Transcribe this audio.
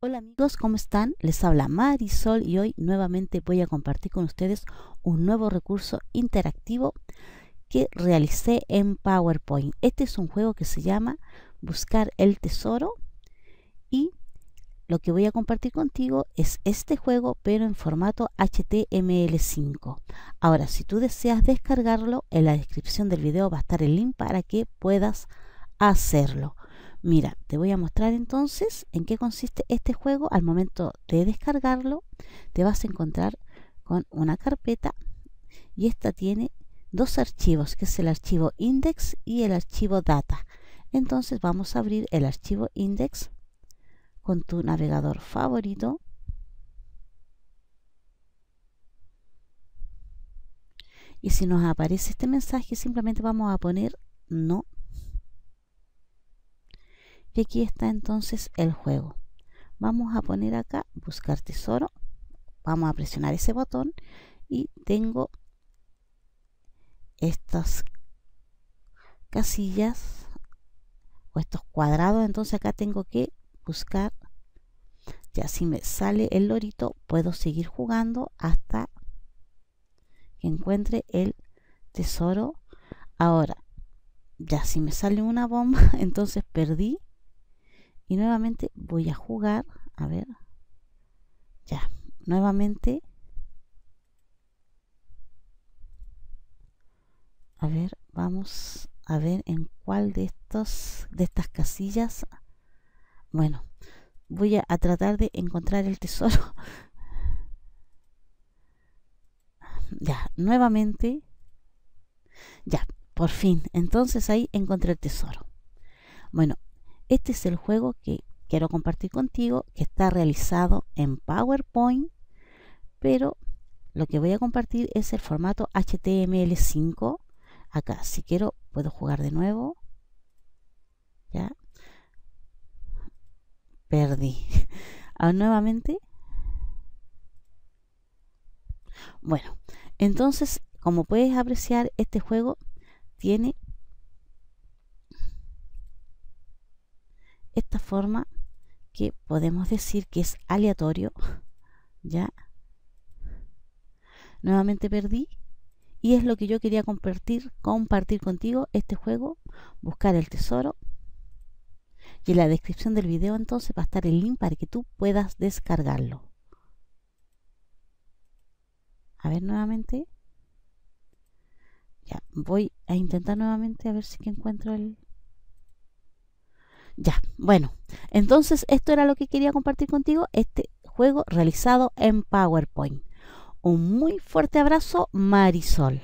Hola amigos, ¿cómo están? Les habla Marisol y hoy nuevamente voy a compartir con ustedes un nuevo recurso interactivo que realicé en PowerPoint. Este es un juego que se llama Buscar el Tesoro y lo que voy a compartir contigo es este juego pero en formato HTML5. Ahora, si tú deseas descargarlo, en la descripción del video va a estar el link para que puedas hacerlo. Mira, te voy a mostrar entonces en qué consiste este juego. Al momento de descargarlo, te vas a encontrar con una carpeta y esta tiene dos archivos, que es el archivo index y el archivo data. Entonces vamos a abrir el archivo index con tu navegador favorito. Y si nos aparece este mensaje, simplemente vamos a poner no y aquí está entonces el juego. Vamos a poner acá buscar tesoro. Vamos a presionar ese botón y tengo estas casillas o estos cuadrados. Entonces acá tengo que buscar. Ya si me sale el lorito puedo seguir jugando hasta que encuentre el tesoro. Ahora, ya si me sale una bomba, entonces perdí y nuevamente voy a jugar. A ver. Ya. Nuevamente. A ver, vamos a ver en cuál de estos de estas casillas. Bueno, voy a, tratar de encontrar el tesoro. ya, nuevamente. Ya, por fin. Entonces ahí encontré el tesoro. Bueno, este es el juego que quiero compartir contigo, que está realizado en PowerPoint, pero lo que voy a compartir es el formato HTML5. Acá, si quiero, puedo jugar de nuevo. Ya. Perdí. Ah, nuevamente. Bueno, entonces, como puedes apreciar, este juego tiene esta forma que podemos decir que es aleatorio, ¿ya? Nuevamente perdí y es lo que yo quería compartir, compartir contigo este juego, buscar el tesoro. Y en la descripción del video entonces va a estar el link para que tú puedas descargarlo. A ver nuevamente. Ya, voy a intentar nuevamente a ver si que encuentro el, ya, bueno, entonces esto era lo que quería compartir contigo, este juego realizado en PowerPoint. Un muy fuerte abrazo, Marisol.